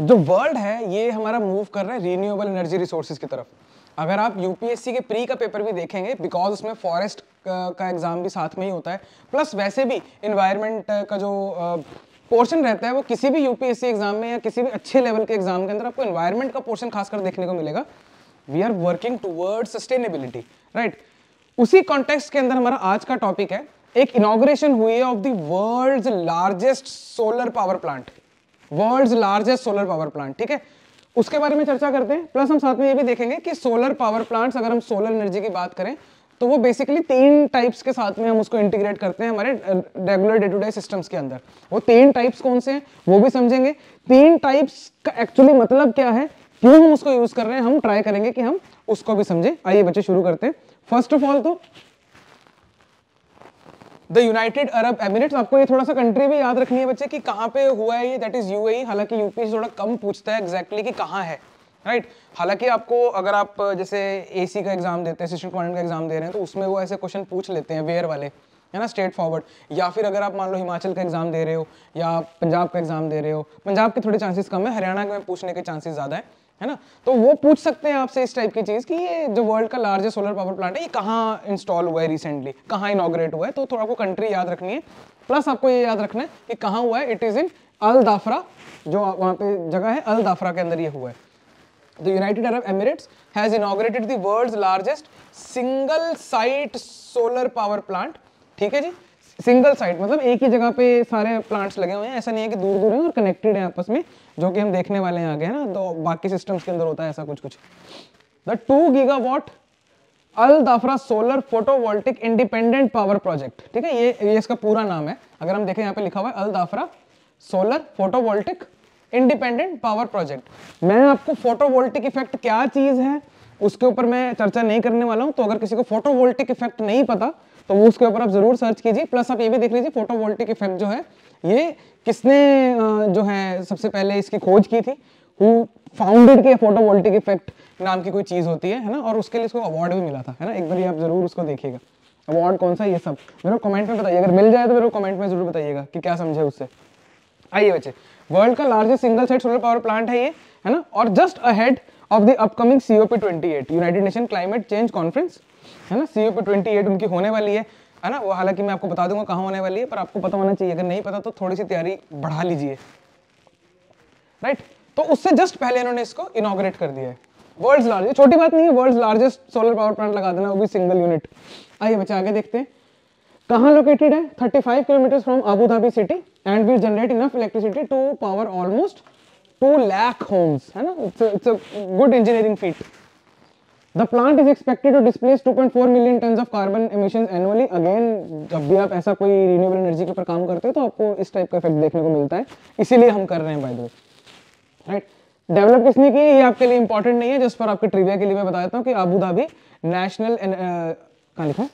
जो वर्ल्ड है ये हमारा मूव कर रहा है रीन्यूएबल एनर्जी रिसोर्सेज की तरफ अगर आप यूपीएससी के प्री का पेपर भी देखेंगे बिकॉज उसमें फॉरेस्ट का एग्ज़ाम भी साथ में ही होता है प्लस वैसे भी इन्वायरमेंट का जो पोर्शन रहता है वो किसी भी यूपीएससी एग्जाम में या किसी भी अच्छे लेवल के एग्जाम के अंदर आपको इन्वायरमेंट का पोर्शन खासकर देखने को मिलेगा we are working toward sustainability right उसी कॉन्टेक्स्ट के अंदर हमारा आज का टॉपिक है एक इनाग्रेशन हुई है of the world's largest solar power plant world largest solar power plant ठीक है उसके बारे में चर्चा करते हैं प्लस हम साथ में ये भी देखेंगे कि सोलर पावर प्लांट्स अगर हम सोलर एनर्जी की बात करें तो वो बेसिकली तीन टाइप्स के साथ में हम उसको इंटीग्रेट करते हैं हमारे regular day to day systems के अंदर वो तीन टाइप्स कौन से हैं वो भी समझेंगे तीन टाइप्स का एक्चुअली मतलब क्या है क्यों हम उसको यूज कर रहे हैं हम ट्राई करेंगे कि हम उसको भी समझें आइए बच्चे शुरू करते हैं फर्स्ट ऑफ ऑल तो द यूनाइटेड अरब एमिरेट्स आपको ये थोड़ा सा कंट्री भी याद रखनी है बच्चे कि कहाँ पे हुआ है ये दैट इज यूएई हालांकि यूपी से थोड़ा कम पूछता है एग्जैक्टली exactly कि कहाँ है राइट right? हालांकि आपको अगर आप जैसे ए का एग्जाम देते हैं असिस्टेंट कमांडेंट का एग्जाम दे रहे हैं तो उसमें वो ऐसे क्वेश्चन पूछ लेते हैं वेयर वाले है ना स्ट्रेट फॉरवर्ड या फिर अगर आप मान लो हिमाचल का एग्जाम दे रहे हो या पंजाब का एग्जाम दे रहे हो पंजाब के थोड़े चांसेस कम है हरियाणा में पूछने के चांसेस ज़्यादा है है ना तो वो पूछ सकते हैं आपसे इस टाइप की चीज़ कि ये जो वर्ल्ड का लार्जेस्ट सोलर पावर प्लांट है ये कहाँ इंस्टॉल हुआ है रिसेंटली कहाँ इनाग्रेट हुआ है तो थोड़ा आपको कंट्री याद रखनी है प्लस आपको ये याद रखना है कि कहाँ हुआ है इट इज़ इन अल दाफरा जो वहाँ पे जगह है अल दाफरा के अंदर ये हुआ है The United Arab Emirates has inaugurated the world's largest single site solar power plant. ठीक है जी सिंगल साइड मतलब एक ही जगह पे सारे प्लांट्स लगे हुए हैं ऐसा नहीं है कि दूर दूर हैं और कनेक्टेड हैं आपस में जो कि हम देखने वाले हैं आगे है ना तो बाकी सिस्टम्स के अंदर होता है ऐसा कुछ कुछ the two gigawatt Al Dhafra solar photovoltaic independent power project ठीक है ये ये इसका पूरा नाम है अगर हम देखें यहाँ पे लिखा हुआ है Al Dhafra solar photovoltaic independent power project मैं आपको फोटोवोल्टिक इफेक्ट क्या चीज़ है उसके ऊपर मैं चर्चा नहीं करने वाला हूँ तो अगर किसी को फोटोवोल्टिक इफेक्ट नहीं पता तो वो उसके ऊपर आप जरूर सर्च कीजिए प्लस आप ये भी देख लीजिए फोटोवोल्टिक इफेक्ट जो है ये किसने जो है सबसे पहले इसकी खोज की थी हु फाउंडेड के फोटोवोल्टिक इफेक्ट नाम की कोई चीज़ होती है है ना और उसके लिए उसको अवार्ड भी मिला था है ना एक बार आप जरूर उसको देखिएगा अवार्ड कौन सा ये सब मेरे को कमेंट में बताइए अगर मिल जाए तो मेरे को कमेंट में जरूर बताइएगा कि क्या समझे उससे आइए बच्चे वर्ल्ड का largest single side solar power plant है ये है ना और just ahead of the upcoming COP twenty United Nation climate change conference है ना C U P twenty eight उनकी होने वाली है है ना वो हालांकि मैं आपको बता दूंगा कहाँ होने वाली है पर आपको पता होना चाहिए अगर नहीं पता तो थोड़ी सी तैयारी बढ़ा लीजिए राइट तो उससे जस्ट पहले इन्होंने इसको इनोग्रेट कर दिया है वर्ल्ड लार्जेस्ट छोटी बात नहीं है world largest solar power plant लगा देना वो भी सिंगल यूनिट आइए बच्चे आगे देखते हैं कहाँ लोकेटेड है 35 kilometre from Abu Dhabi city and will generate enough electricity to power almost two lakh homes है ना it's good engineering feat the plant is expected to displace 2.4 million ton of carbon emission annually again जब भी आप ऐसा कोई renewable energy के ऊपर काम करते हो तो आपको इस टाइप का इफेक्ट देखने को मिलता है इसीलिए हम कर रहे हैं बाय राइट डेवलप किसने की ये आपके लिए इंपॉर्टेंट नहीं है जिस पर आपके ट्रिविया के लिए मैं बता देता हूँ कि आबू धाबी नेशनल कहाँ लिखा है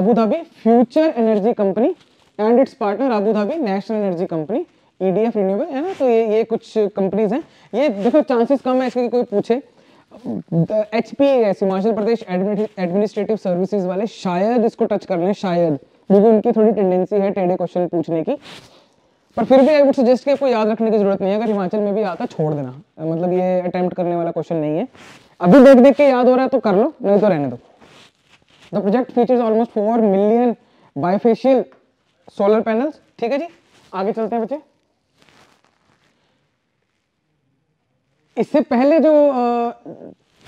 Abu Dhabi future energy company and its partner Abu Dhabi national energy company EDF renewable है ना तो ये ये कुछ कंपनीज हैं ये देखो चांसेस कम है इसके कोई पूछे एच पी ऐसे हिमाचल प्रदेश एडमिनिस्ट्रेटिव सर्विसेज वाले शायद इसको टच कर लें शायद क्योंकि उनकी थोड़ी टेंडेंसी है टेढ़े क्वेश्चन पूछने की पर फिर भी आई वुड सजेस्ट कि आपको याद रखने की जरूरत नहीं है अगर हिमाचल में भी आता छोड़ देना मतलब ये अटेम्प्ट करने वाला क्वेश्चन नहीं है अभी देख देख के याद हो रहा है तो कर लो नहीं तो रहने दो the project features almost four million bifacial solar panels ठीक है जी आगे चलते हैं बच्चे इससे पहले जो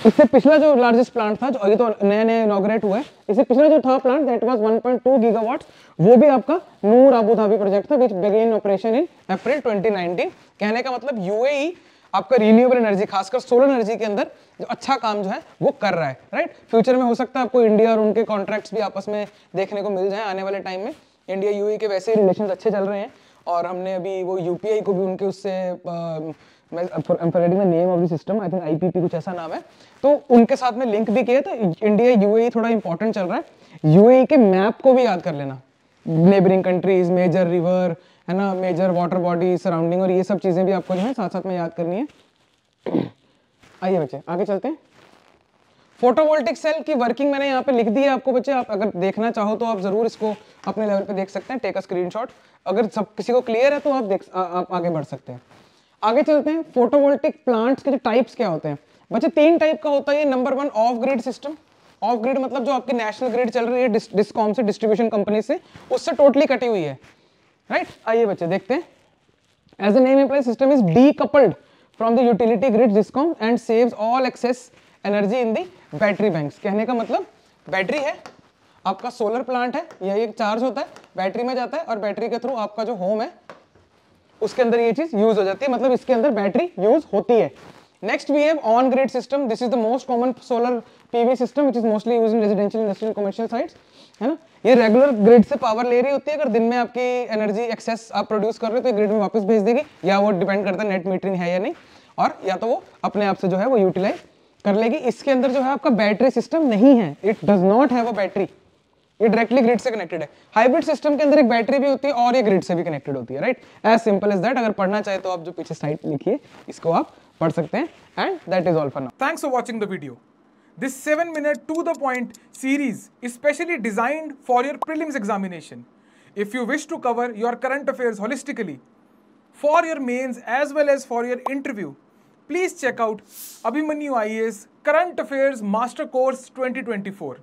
इससे पिछला जो लार्जेस्ट प्लांट था जो अभी तो नए नए इनोग्रेट हुआ है इससे पिछला जो था प्लांट दैट वाज 1.2 गीगावाट वो भी आपका नूर अबू धाबी प्रोजेक्ट था विच बिगेन ऑपरेशन इन अप्रैल 2019 कहने का मतलब यूएई e, आपका रिन्यूएबल एनर्जी खासकर सोलर एनर्जी के अंदर जो अच्छा काम जो है वो कर रहा है राइट फ्यूचर में हो सकता है आपको इंडिया और उनके कॉन्ट्रैक्ट्स भी आपस में देखने को मिल जाए आने वाले टाइम में इंडिया यूएई e के वैसे रिलेशन अच्छे चल रहे हैं और हमने अभी वो यूपीआई को भी उनके उससे मैं सिस्टम आई थिंक आईपीपी कुछ ऐसा नाम है तो उनके साथ में लिंक भी किया था इंडिया यूएई थोड़ा इंपॉर्टेंट चल रहा है यूएई e के मैप को भी याद कर लेना नेबरिंग कंट्रीज मेजर रिवर है ना मेजर वाटर बॉडी सराउंडिंग और ये सब चीज़ें भी आपको जो है साथ साथ में याद करनी है आइए बच्चे आगे चलते हैं फोटोवोल्टिक सेल की वर्किंग मैंने यहाँ पे लिख दी है आपको बच्चे आप अगर देखना चाहो तो आप जरूर इसको अपने लेवल पे देख सकते हैं टेक अ स्क्रीनशॉट अगर सब किसी को क्लियर है तो आप देख आ, आप आगे बढ़ सकते हैं आगे चलते हैं फोटोवोल्टिक प्लांट्स के जो टाइप्स क्या होते हैं बच्चे तीन टाइप का होता है number one off grid system off grid मतलब जो आपकी नेशनल ग्रिड चल रही है डिस्कॉम से डिस्ट्रीब्यूशन कंपनी से उससे टोटली कटी हुई है राइट right? आइए बच्चे देखते हैं as a name employ system is decoupled from the utility grid discom and save all excess energy in the battery bank कहने का मतलब बैटरी है आपका सोलर प्लांट है यही एक चार्ज होता है बैटरी में जाता है और बैटरी के थ्रू आपका जो होम है उसके अंदर ये चीज यूज हो जाती है मतलब इसके अंदर बैटरी यूज होती है next we have on grid system this is the most common solar PV system which is mostly use in residential industrial commercial sites है ना ये रेगुलर ग्रिड से पावर ले रही होती है अगर दिन में आपकी एनर्जी एक्सेस आप प्रोड्यूस कर रहे हो तो ग्रिड में वापस भेज देगी या वो डिपेंड करता है नेट मीटरिंग है या नहीं और या तो वो अपने आप से जो है वो यूटिलाइज कर लेगी इसके अंदर जो है आपका बैटरी सिस्टम नहीं है it does not have a battery ये डायरेक्टली ग्रिड से कनेक्टेड है हाइब्रिड सिस्टम के अंदर एक बैटरी भी होती है और ये ग्रिड से भी कनेक्टेड होती है right as simple as that अगर पढ़ना चाहे तो आप जो पीछे साइड लिखिए इसको आप पढ़ सकते हैं and that is all for now thanks for watching the video this seven minute to the point series specially designed for your prelims examination if you wish to cover your current affairs holistically for your mains as well as for your interview please check out Abhimanyu I current affairs master course twenty twenty four